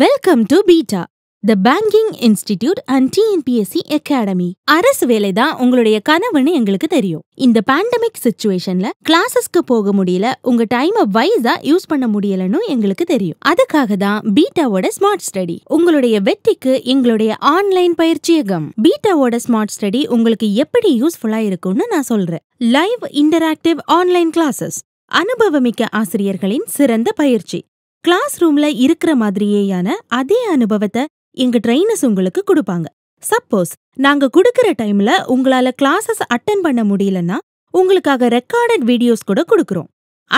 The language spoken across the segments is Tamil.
welcome to Beta the banking institute and TNPSC academy அரசு வேலை தான் உங்களுடைய கனவுன்னு எங்களுக்கு தெரியும் இந்த பேண்டமிக் சுச்சுவேஷன்ல கிளாஸஸ்க்கு போக முடியல உங்க டைம் வைஸா யூஸ் பண்ண முடியலன்னு எங்களுக்கு தெரியும் அதுக்காக தான் பீட்டாவோட ஸ்மார்ட் ஸ்டடி உங்களுடைய வெற்றிக்கு எங்களுடைய ஆன்லைன் பயிற்சியகம் பீட்டாவோட ஸ்மார்ட் ஸ்டடி உங்களுக்கு எப்படி யூஸ்ஃபுல்லா இருக்கும்னு நான் சொல்றேன் லைவ் இன்டராக்டிவ் ஆன்லைன் கிளாஸஸ் அனுபவமிக்க ஆசிரியர்களின் சிறந்த பயிற்சி கிளாஸ் ரூம்ல இருக்கிற மாதிரியேயான அதே அனுபவத்தை எங்க ட்ரைனர்ஸ் உங்களுக்கு கொடுப்பாங்க சப்போஸ் நாங்க கொடுக்கற டைம்ல உங்களால கிளாஸஸ் அட்டன் பண்ண முடியலன்னா உங்களுக்காக ரெக்கார்டட் வீடியோஸ் கூட கொடுக்குறோம்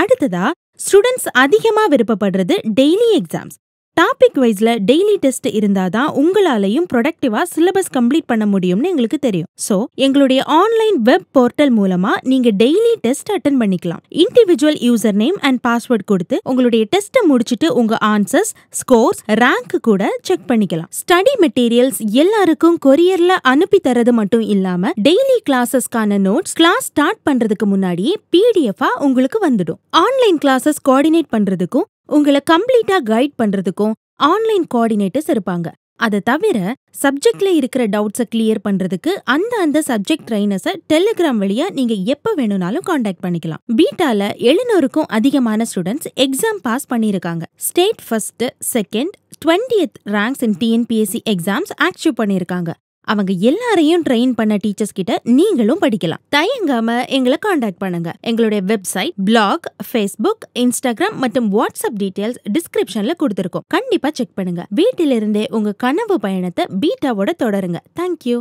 அடுத்ததா ஸ்டூடெண்ட்ஸ் அதிகமா விருப்பப்படுறது டெய்லி எக்ஸாம்ஸ் டாபிக் வைஸில் டெய்லி டெஸ்ட் இருந்தால் தான் உங்களாலையும் ப்ரொடக்டிவா சிலபஸ் கம்ப்ளீட் பண்ண முடியும்னு எங்களுக்கு தெரியும் ஸோ எங்களுடைய ஆன்லைன் வெப் போர்ட்டல் மூலமாக நீங்கள் டெய்லி டெஸ்ட் அட்டன் பண்ணிக்கலாம் individual user name and password கொடுத்து உங்களுடைய டெஸ்ட்டை முடிச்சுட்டு உங்கள் ஆன்சர்ஸ் ஸ்கோர்ஸ் ரேங்க் கூட செக் பண்ணிக்கலாம் ஸ்டடி மெட்டீரியல்ஸ் எல்லாருக்கும் கொரியரில் அனுப்பி தரது மட்டும் இல்லாமல் டெய்லி கிளாஸஸ்க்கான நோட்ஸ் கிளாஸ் ஸ்டார்ட் பண்ணுறதுக்கு முன்னாடியே பிடிஎஃப் உங்களுக்கு வந்துடும் ஆன்லைன் கிளாஸஸ் கோஆர்டினேட் பண்ணுறதுக்கும் உங்களை கம்ப்ளீட்டா கைட் பண்றதுக்கும் ஆன்லைன் கோஆர்டினேட்டர்ஸ் இருப்பாங்க அதை தவிர சப்ஜெக்ட்ல இருக்கிற டவுட்ஸை கிளியர் பண்றதுக்கு அந்த அந்த சப்ஜெக்ட் ட்ரைனர்ஸை டெலிகிராம் வழியா நீங்க எப்ப வேணும்னாலும் காண்டாக்ட் பண்ணிக்கலாம் பீட்டால எழுநூறுக்கும் அதிகமான ஸ்டூடெண்ட்ஸ் எக்ஸாம் பாஸ் பண்ணியிருக்காங்க state first second twentieth ranks in TNPSC exams achieve பண்ணியிருக்காங்க அவங்க எல்லாரையும் ட்ரெயின் பண்ண டீச்சர்ஸ் கிட்ட நீங்களும் படிக்கலாம் தயங்காம எங்களை காண்டாக்ட் பண்ணுங்க எங்களுடைய வெப்சைட் பிளாக் ஃபேஸ்புக் இன்ஸ்டாகிராம் மற்றும் வாட்ஸ்அப் டீடைல்ஸ் டிஸ்கிரிப்ஷன்ல கொடுத்திருக்கோம் கண்டிப்பா செக் பண்ணுங்க வீட்டிலிருந்தே உங்க கனவு பயணத்தை பீட்டாவோட தொடருங்க தேங்க்யூ